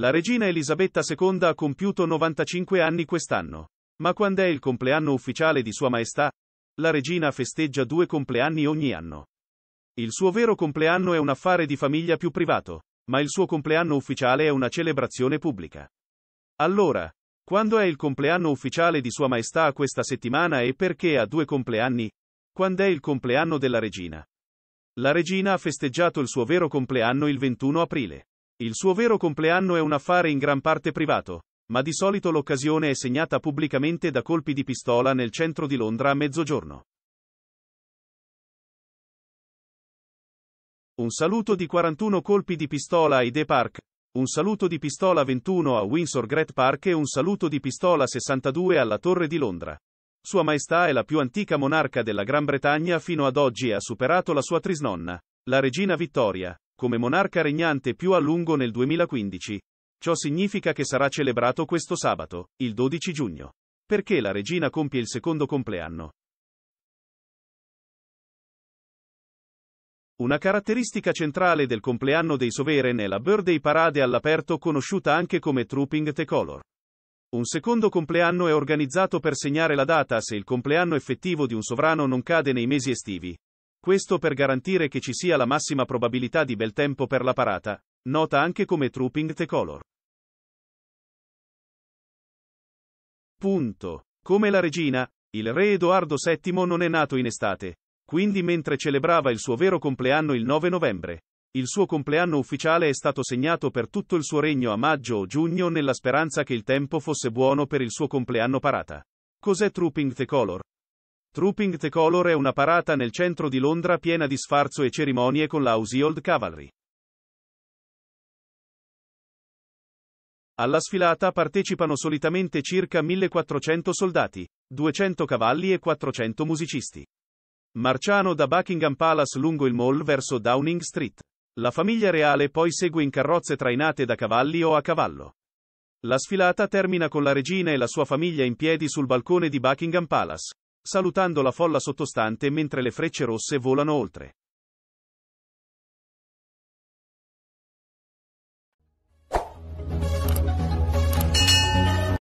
La regina Elisabetta II ha compiuto 95 anni quest'anno. Ma quando è il compleanno ufficiale di Sua Maestà? La regina festeggia due compleanni ogni anno. Il suo vero compleanno è un affare di famiglia più privato, ma il suo compleanno ufficiale è una celebrazione pubblica. Allora, quando è il compleanno ufficiale di Sua Maestà questa settimana e perché ha due compleanni? Quando è il compleanno della regina? La regina ha festeggiato il suo vero compleanno il 21 aprile. Il suo vero compleanno è un affare in gran parte privato, ma di solito l'occasione è segnata pubblicamente da colpi di pistola nel centro di Londra a mezzogiorno. Un saluto di 41 colpi di pistola a Ide Park, un saluto di pistola 21 a Windsor Great Park e un saluto di pistola 62 alla Torre di Londra. Sua Maestà è la più antica monarca della Gran Bretagna fino ad oggi e ha superato la sua trisnonna, la regina Vittoria, come monarca regnante più a lungo nel 2015. Ciò significa che sarà celebrato questo sabato, il 12 giugno. Perché la regina compie il secondo compleanno. Una caratteristica centrale del compleanno dei Sovereign è la Birthday Parade all'aperto conosciuta anche come Trooping the Color. Un secondo compleanno è organizzato per segnare la data se il compleanno effettivo di un sovrano non cade nei mesi estivi, questo per garantire che ci sia la massima probabilità di bel tempo per la parata, nota anche come Trooping the Color. Punto. Come la regina, il re Edoardo VII non è nato in estate, quindi mentre celebrava il suo vero compleanno il 9 novembre. Il suo compleanno ufficiale è stato segnato per tutto il suo regno a maggio o giugno nella speranza che il tempo fosse buono per il suo compleanno parata. Cos'è Trooping the Color? Trooping the Color è una parata nel centro di Londra piena di sfarzo e cerimonie con la Old Cavalry. Alla sfilata partecipano solitamente circa 1400 soldati, 200 cavalli e 400 musicisti. Marciano da Buckingham Palace lungo il Mall verso Downing Street. La famiglia reale poi segue in carrozze trainate da cavalli o a cavallo. La sfilata termina con la regina e la sua famiglia in piedi sul balcone di Buckingham Palace, salutando la folla sottostante mentre le frecce rosse volano oltre.